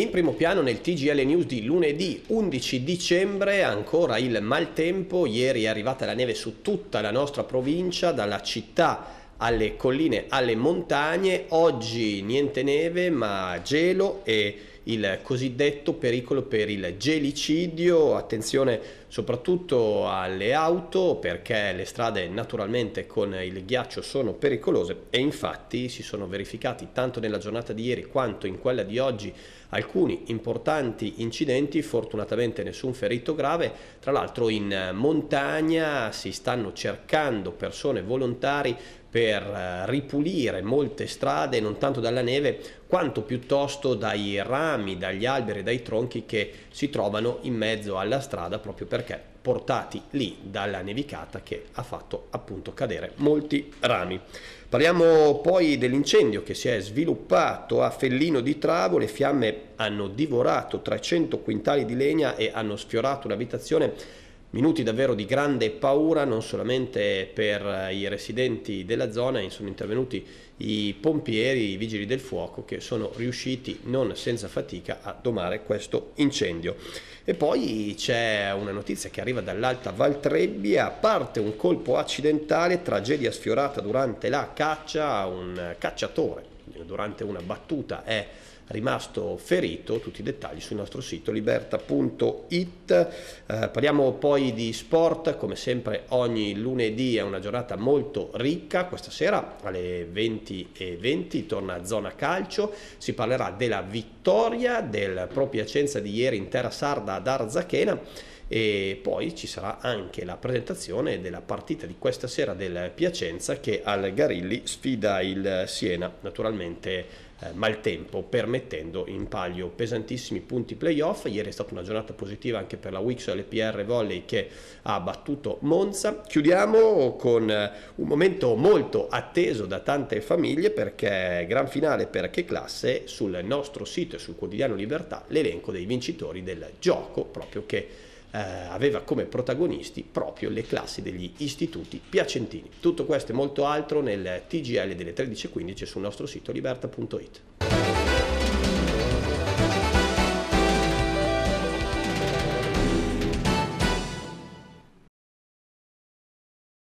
In primo piano nel TGL News di lunedì 11 dicembre ancora il maltempo, ieri è arrivata la neve su tutta la nostra provincia, dalla città alle colline, alle montagne, oggi niente neve ma gelo e il cosiddetto pericolo per il gelicidio, attenzione soprattutto alle auto perché le strade naturalmente con il ghiaccio sono pericolose e infatti si sono verificati tanto nella giornata di ieri quanto in quella di oggi alcuni importanti incidenti, fortunatamente nessun ferito grave, tra l'altro in montagna si stanno cercando persone volontari per eh, ripulire molte strade non tanto dalla neve quanto piuttosto dai rami rami, dagli alberi, e dai tronchi che si trovano in mezzo alla strada proprio perché portati lì dalla nevicata che ha fatto appunto cadere molti rami. Parliamo poi dell'incendio che si è sviluppato a Fellino di Travo, le fiamme hanno divorato 300 quintali di legna e hanno sfiorato un'abitazione Minuti davvero di grande paura non solamente per eh, i residenti della zona, sono intervenuti i pompieri, i vigili del fuoco che sono riusciti non senza fatica a domare questo incendio. E poi c'è una notizia che arriva dall'Alta Valtrebbia, parte un colpo accidentale, tragedia sfiorata durante la caccia, un cacciatore durante una battuta è rimasto ferito, tutti i dettagli sul nostro sito liberta.it. Eh, parliamo poi di sport, come sempre ogni lunedì è una giornata molto ricca, questa sera alle 20.20 20, torna Zona Calcio, si parlerà della vittoria del Pro Piacenza di ieri in terra sarda ad Arzachena e poi ci sarà anche la presentazione della partita di questa sera del Piacenza che al Garilli sfida il Siena, naturalmente eh, maltempo permettendo in palio pesantissimi punti playoff. Ieri è stata una giornata positiva anche per la Wix LPR Volley che ha battuto Monza. Chiudiamo con eh, un momento molto atteso da tante famiglie perché gran finale per che classe sul nostro sito e sul quotidiano Libertà l'elenco dei vincitori del gioco proprio che eh, aveva come protagonisti proprio le classi degli istituti piacentini. Tutto questo e molto altro nel TGL delle 13.15 sul nostro sito liberta.it.